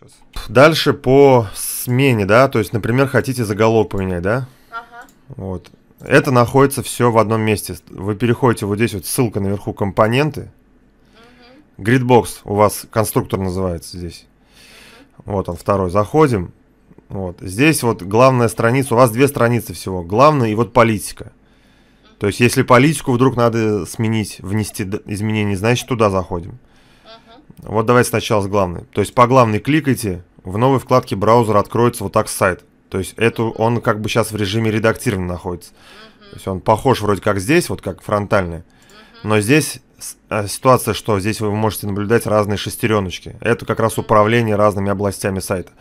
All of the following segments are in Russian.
Сейчас. Дальше по смене, да, то есть, например, хотите заголовок поменять, да? Ага. Вот. Это находится все в одном месте. Вы переходите вот здесь вот ссылка наверху компоненты. Угу. Gridbox у вас конструктор называется здесь. Угу. Вот он второй. Заходим. Вот. Здесь вот главная страница. У вас две страницы всего. Главная и вот политика. То есть, если политику вдруг надо сменить, внести изменения, значит, туда заходим. Угу. Вот давайте сначала с главной. То есть по главной кликайте, в новой вкладке браузера откроется вот так сайт. То есть эту он как бы сейчас в режиме редактирования находится. То есть он похож вроде как здесь, вот как фронтальный. Но здесь э, ситуация, что здесь вы можете наблюдать разные шестереночки. Это как раз управление разными областями сайта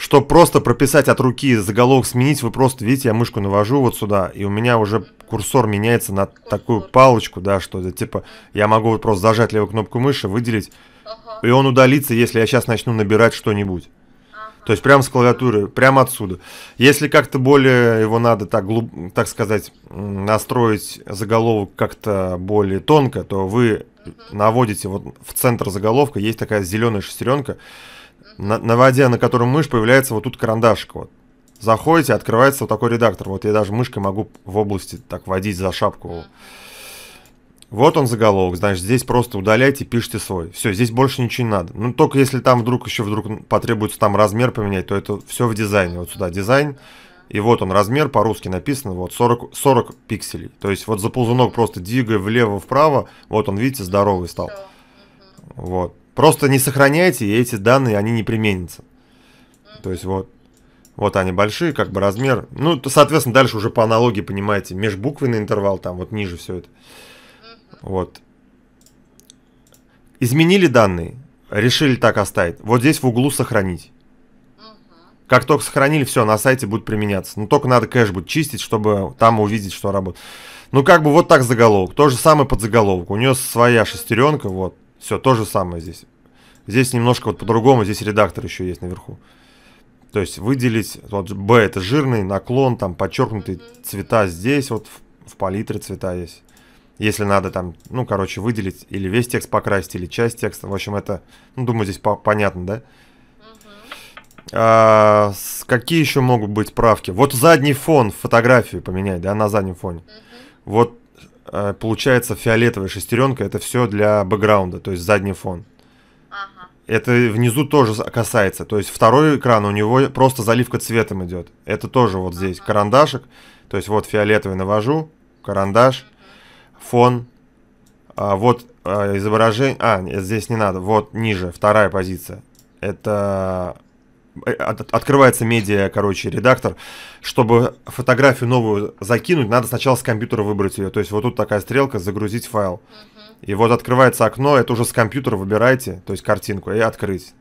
что просто прописать от руки заголовок сменить, вы просто, видите, я мышку навожу вот сюда, и у меня уже курсор меняется на такую палочку, да, что это типа, я могу вот просто зажать левую кнопку мыши, выделить, ага. и он удалится, если я сейчас начну набирать что-нибудь. То есть прямо с клавиатуры, прямо отсюда. Если как-то более его надо, так, глуб, так сказать, настроить заголовок как-то более тонко, то вы наводите вот в центр заголовка, есть такая зеленая шестеренка, uh на, на воде, на котором мышь, появляется вот тут карандашик. Вот. Заходите, открывается вот такой редактор. Вот я даже мышкой могу в области так водить за шапку. Вот он заголовок, значит, здесь просто удаляйте, пишите свой. Все, здесь больше ничего не надо. Ну, только если там вдруг еще вдруг потребуется там размер поменять, то это все в дизайне. Вот сюда дизайн, и вот он размер, по-русски написано, вот 40, 40 пикселей. То есть вот за ползунок просто двигая влево-вправо, вот он, видите, здоровый стал. Вот. Просто не сохраняйте, и эти данные, они не применятся. То есть вот. Вот они большие, как бы размер. Ну, то, соответственно, дальше уже по аналогии, понимаете, межбуквенный интервал, там вот ниже все это. Вот. Изменили данные, решили так оставить. Вот здесь в углу сохранить. Как только сохранили, все, на сайте будет применяться. Но только надо кэш будет чистить, чтобы там увидеть, что работает. Ну, как бы вот так заголовок. То же самое под заголовок. У нее своя шестеренка, вот. Все, то же самое здесь. Здесь немножко вот по-другому, здесь редактор еще есть наверху. То есть выделить, вот B это жирный, наклон, там подчеркнутый цвета здесь, вот в, в палитре цвета есть. Если надо там, ну, короче, выделить или весь текст покрасить, или часть текста. В общем, это, ну, думаю, здесь по понятно, да? А, какие еще могут быть правки? Вот задний фон фотографии поменять, да, на заднем фоне. Uh -huh. Вот Э, получается фиолетовая шестеренка, это все для бэкграунда, то есть задний фон. Ага. Это внизу тоже касается. То есть второй экран у него просто заливка цветом идет. Это тоже вот здесь ага. карандашик. То есть вот фиолетовый навожу, карандаш, фон. А вот э, а, изображение... А, здесь не надо. Вот ниже, вторая позиция. Это Э, открывается медиа, короче, редактор, чтобы фотографию новую закинуть, надо сначала с компьютера выбрать ее. То есть вот тут такая стрелка «Загрузить И вот открывается окно, это уже с компьютера выбирайте, то есть картинку, и «Открыть».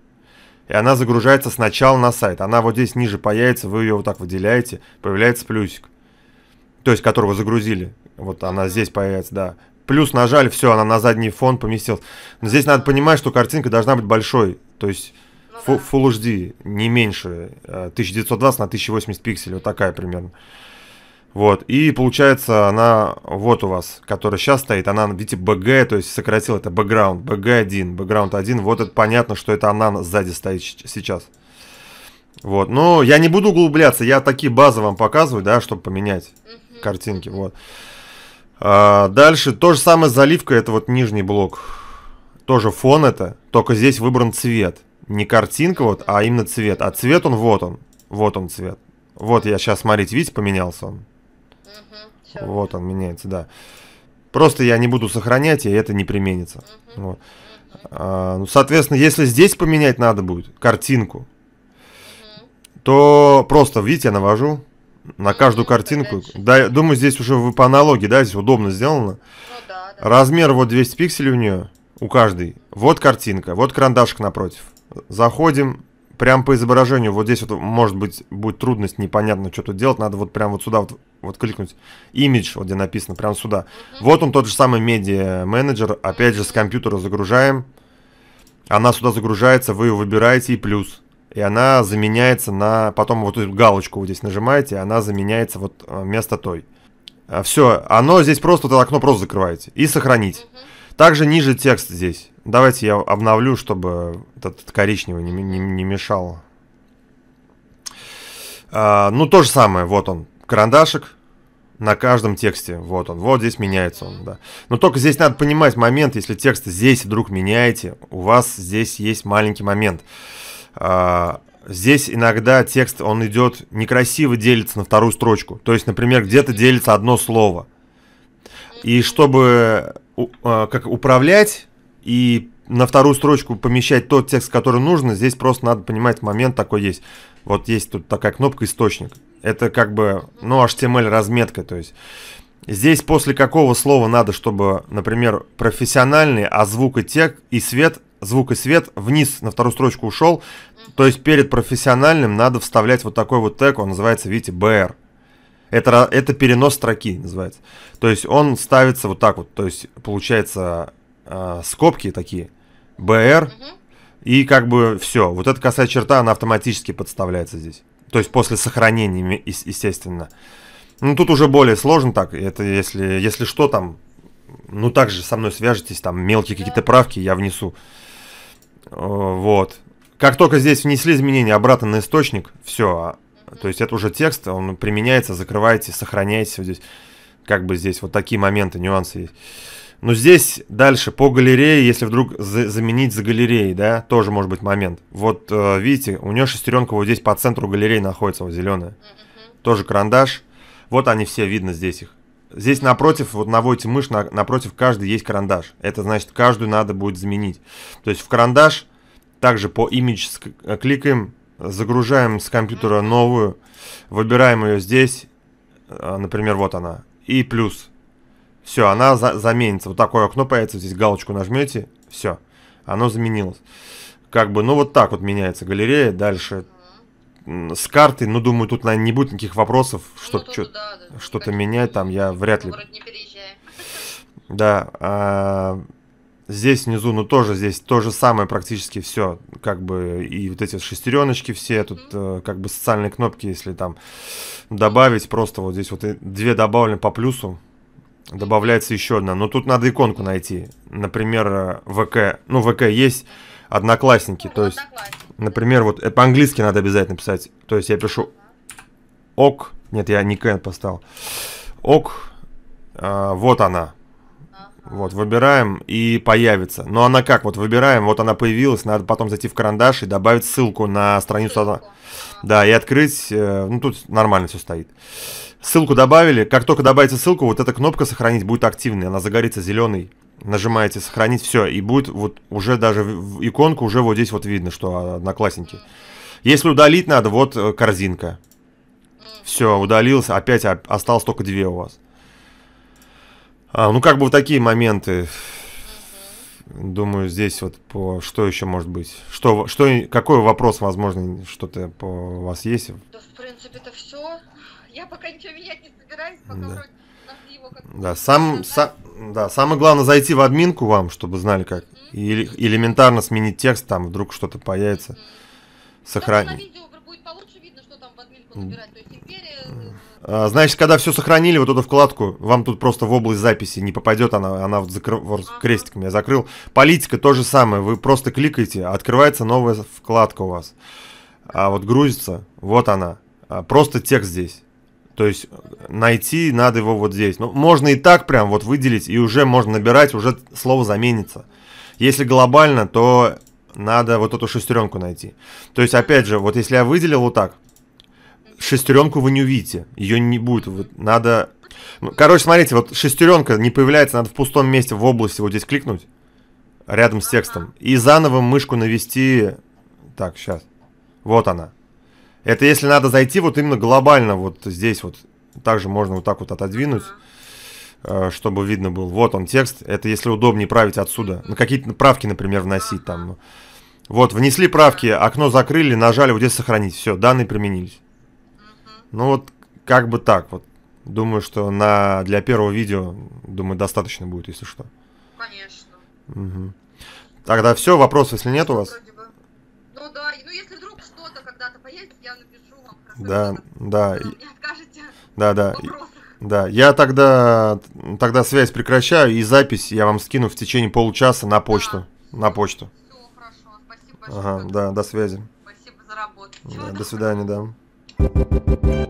И она загружается сначала на сайт. Она вот здесь ниже появится, вы ее вот так выделяете, появляется плюсик. То есть, которого загрузили. Вот она здесь появится, да плюс нажали, все, она на задний фон поместилась. Но здесь надо понимать, что картинка должна быть большой. То есть ну Full, Full HD, не меньше, 1920 э, на 1080 пикселей, вот такая примерно. Вот, и получается она вот у вас, которая сейчас стоит, она, видите, BG, то есть сократил это background, BG1, background 1, вот это понятно, что это она сзади стоит сейчас. Вот, но я не буду углубляться, я такие базы вам показываю, да, чтобы поменять картинки, вот. А, дальше, то же самое заливка, это вот нижний блок, тоже фон это, только здесь выбран цвет. Не картинка вот, а именно цвет. А цвет он вот он. Вот он цвет. Вот я сейчас, смотрите, видите, поменялся он. Угу, вот он меняется, да. Просто я не буду сохранять, и это не применится. Угу, вот. угу. А, ну, соответственно, если здесь поменять надо будет картинку, угу. то просто, видите, я навожу на каждую картинку. Да, думаю, здесь уже вы по аналогии, да, здесь удобно сделано. Ну, да, да. Размер вот 200 пикселей у нее, у каждой. Вот картинка, вот карандашик напротив. Заходим прям по изображению. Вот здесь вот, может быть, будет трудность, непонятно, что тут делать. Надо вот прям вот сюда вот, вот кликнуть. Image, вот где написано, прям сюда. Mm Вот он, тот же самый медиа-менеджер. Опять же, с компьютера загружаем. Она сюда загружается, вы ее выбираете и плюс. И она заменяется на... Потом вот эту галочку вот здесь нажимаете, и она заменяется вот э, вместо той. А, Все, оно здесь просто, это окно просто закрываете. И сохранить. Mm также ниже текст здесь. Давайте я обновлю, чтобы этот коричневый не, не, не мешал. А, ну, то же самое. Вот он, карандашик на каждом тексте. Вот он. Вот здесь меняется он, да. Но только здесь надо понимать момент, если текст здесь вдруг меняете, у вас здесь есть маленький момент. А, здесь иногда текст, он идет некрасиво делится на вторую строчку. То есть, например, где-то делится одно слово. И чтобы а, как управлять и на вторую строчку помещать тот текст, который нужно, здесь просто надо понимать момент такой есть. Вот есть тут такая кнопка источник. Это как бы, ну, HTML разметка, то есть здесь после какого слова надо, чтобы, например, профессиональный, а звук и тек и свет, звук и свет вниз на вторую строчку ушел, то есть перед профессиональным надо вставлять вот такой вот тег, он называется, видите, BR. Это, это перенос строки называется. То есть он ставится вот так вот. То есть получается э, скобки такие. БР И как бы все. Вот эта косая черта, она автоматически подставляется здесь. То есть после сохранения, естественно. Ну тут уже более сложно так. Это если, если что там, ну также со мной свяжетесь, там мелкие какие-то правки я внесу. Э, вот. Как только здесь внесли изменения обратно на источник, все, а то есть это уже текст, он применяется, закрываете, сохраняете здесь. Как бы здесь вот такие моменты, нюансы есть. Но здесь дальше по галерее, если вдруг за заменить за галереей, да, тоже может быть момент. Вот э, видите, у нее шестеренка вот здесь по центру галереи находится, вот зеленая. Mm -hmm. Тоже карандаш. Вот они все, видно здесь их. Здесь напротив, вот наводите мышь, на, напротив каждый есть карандаш. Это значит, каждую надо будет заменить. То есть в карандаш также по имидж э, кликаем, загружаем с компьютера новую, выбираем ее здесь, а, например, вот она, и плюс. Все, она за заменится. Вот такое окно появится, здесь галочку нажмете, все, оно заменилось. Как бы, ну вот так вот меняется галерея, дальше с карты, ну думаю, тут, наверное, не будет никаких вопросов, ну, что-то ну, да, да, что менять там я вряд ли. Да, а Здесь внизу, ну тоже здесь то же самое практически все, как бы и вот эти шестереночки все, тут э, как бы социальные кнопки, если там добавить, просто вот здесь вот две добавлены по плюсу, добавляется еще одна, но тут надо иконку найти, например, э, ВК, ну ВК есть, одноклассники, ну, то есть, например, вот это по-английски надо обязательно писать, то есть я пишу ок, нет, я не К поставил, ок, э, вот она, вот, выбираем и появится. Но она как? Вот выбираем, вот она появилась, надо потом зайти в карандаш и добавить ссылку на страницу. Ссылку. Да, и открыть, э, ну тут нормально все стоит. Ссылку добавили, как только добавите ссылку, вот эта кнопка «Сохранить» будет активной, она загорится зеленой. Нажимаете «Сохранить», все, и будет вот уже даже иконку уже вот здесь вот видно, что одноклассники. Если удалить надо, вот э, корзинка. Все, удалился, опять а, осталось только две у вас. А, ну, как бы вот такие моменты. Думаю, здесь вот по что еще может быть? Что, что, какой вопрос, возможно, что-то по у вас есть? Да, в принципе, это все. Я пока ничего менять не собираюсь, пока да. вроде да, сам, сам, да, самое главное зайти в админку вам, чтобы знали как. Mm-hmm. элементарно сменить текст, там вдруг что-то появится. Mm-hmm. Сохранить. Видно, что там в админку набирать. То есть империя а, значит, когда все сохранили, вот эту вкладку, вам тут просто в область записи не попадет, она, она вот, закр... вот крестиком я закрыл. Политика то же самое, вы просто кликаете, открывается новая вкладка у вас. А вот грузится, вот она, а, просто текст здесь. То есть э, найти надо его вот здесь. Ну, можно и так прям вот выделить, и уже можно набирать, уже слово заменится. Если глобально, то надо вот эту шестеренку найти. То есть, опять же, вот если я выделил вот так, шестеренку вы не увидите. Ее не будет. Вот надо... Ну, короче, смотрите, вот шестеренка не появляется, надо в пустом месте в области вот здесь кликнуть. Рядом с текстом. И заново мышку навести... Так, сейчас. Вот она. Это если надо зайти вот именно глобально вот здесь вот. Также можно вот так вот отодвинуть, э, чтобы видно было. Вот он текст. Это если удобнее править отсюда. на ну, какие-то правки, например, вносить там. Ну. Вот, внесли правки, окно закрыли, нажали вот здесь сохранить. Все, данные применились. Ну вот как бы так вот. Думаю, что на для первого видео, думаю, достаточно будет, если что. Конечно. Угу. Тогда все, вопросов, если нет у вас. Ну да, ну если вдруг что-то когда-то появится, я напишу вам. Да, да. Вы Да, да. Да, я тогда, тогда связь прекращаю и запись я вам скину в течение получаса на почту. Да. На почту. Все, хорошо, спасибо большое. Ага, да, до связи. Спасибо за работу. да, до свидания, да. Thank you.